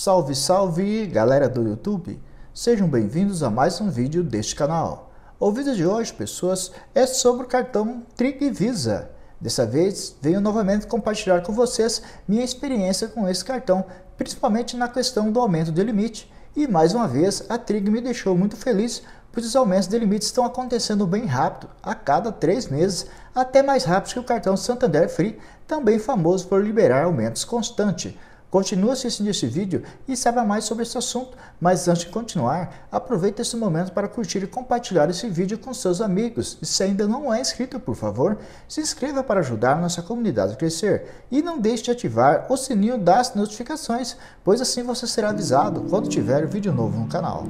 Salve, salve, galera do YouTube! Sejam bem-vindos a mais um vídeo deste canal. O vídeo de hoje, pessoas, é sobre o cartão Trig Visa. Dessa vez, venho novamente compartilhar com vocês minha experiência com esse cartão, principalmente na questão do aumento de limite. E mais uma vez, a Trig me deixou muito feliz, pois os aumentos de limite estão acontecendo bem rápido, a cada três meses, até mais rápido que o cartão Santander Free, também famoso por liberar aumentos constantes. Continue assistindo esse vídeo e saiba mais sobre esse assunto, mas antes de continuar, aproveite este momento para curtir e compartilhar esse vídeo com seus amigos. E se ainda não é inscrito, por favor, se inscreva para ajudar nossa comunidade a crescer. E não deixe de ativar o sininho das notificações, pois assim você será avisado quando tiver vídeo novo no canal.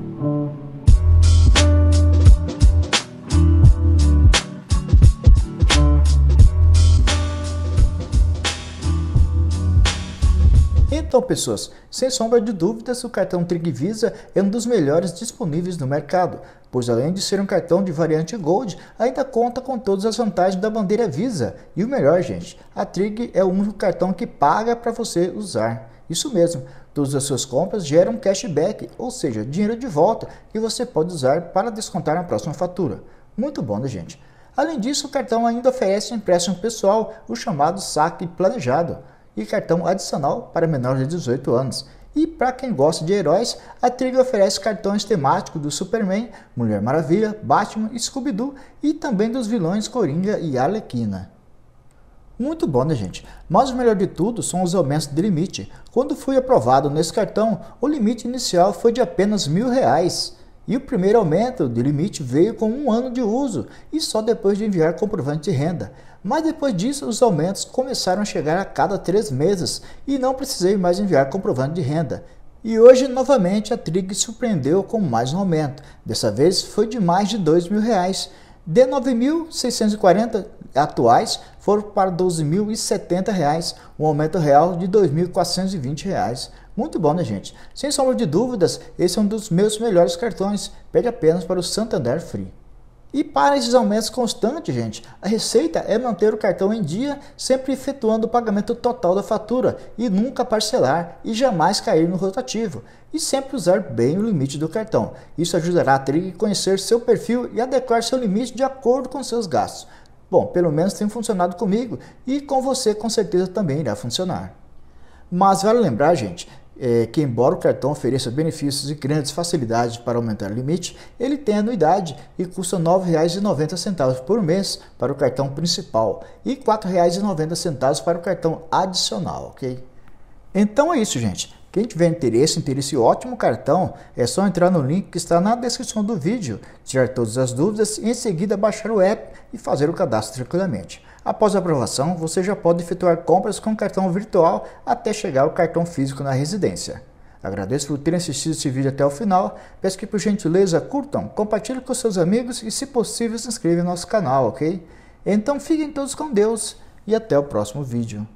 Então, pessoas, sem sombra de dúvidas, o cartão Trig Visa é um dos melhores disponíveis no mercado, pois além de ser um cartão de variante Gold, ainda conta com todas as vantagens da bandeira Visa. E o melhor, gente, a Trig é o único cartão que paga para você usar. Isso mesmo, todas as suas compras geram cashback, ou seja, dinheiro de volta que você pode usar para descontar na próxima fatura. Muito bom, né, gente? Além disso, o cartão ainda oferece um empréstimo pessoal, o chamado saque planejado e cartão adicional para menores de 18 anos. E para quem gosta de heróis, a trilha oferece cartões temáticos do Superman, Mulher Maravilha, Batman e Scooby-Doo e também dos vilões Coringa e Arlequina. Muito bom, né, gente? Mas o melhor de tudo são os aumentos de limite. Quando fui aprovado nesse cartão, o limite inicial foi de apenas mil reais. E o primeiro aumento de limite veio com um ano de uso e só depois de enviar comprovante de renda. Mas depois disso, os aumentos começaram a chegar a cada três meses e não precisei mais enviar comprovante de renda. E hoje, novamente, a Trig surpreendeu com mais um aumento. Dessa vez foi de mais de R$ 2.000. De 9.640 atuais foram para R$ 12.070, um aumento real de R$ 2.420 muito bom, né, gente? Sem sombra de dúvidas, esse é um dos meus melhores cartões. Pede apenas para o Santander Free. E para esses aumentos constantes, gente, a receita é manter o cartão em dia, sempre efetuando o pagamento total da fatura e nunca parcelar e jamais cair no rotativo e sempre usar bem o limite do cartão. Isso ajudará a ter a conhecer seu perfil e adequar seu limite de acordo com seus gastos. Bom, pelo menos tem funcionado comigo e com você com certeza também irá funcionar. Mas vale lembrar, gente, é, que, embora o cartão ofereça benefícios e grandes facilidades para aumentar o limite, ele tem anuidade e custa R$ 9,90 por mês para o cartão principal e R$ 4,90 para o cartão adicional, ok? Então é isso, gente. Quem tiver interesse em ter esse ótimo cartão, é só entrar no link que está na descrição do vídeo, tirar todas as dúvidas e em seguida baixar o app e fazer o cadastro tranquilamente. Após a aprovação, você já pode efetuar compras com cartão virtual até chegar o cartão físico na residência. Agradeço por terem assistido esse vídeo até o final. Peço que por gentileza curtam, compartilhem com seus amigos e, se possível, se inscrevam no nosso canal, ok? Então fiquem todos com Deus e até o próximo vídeo.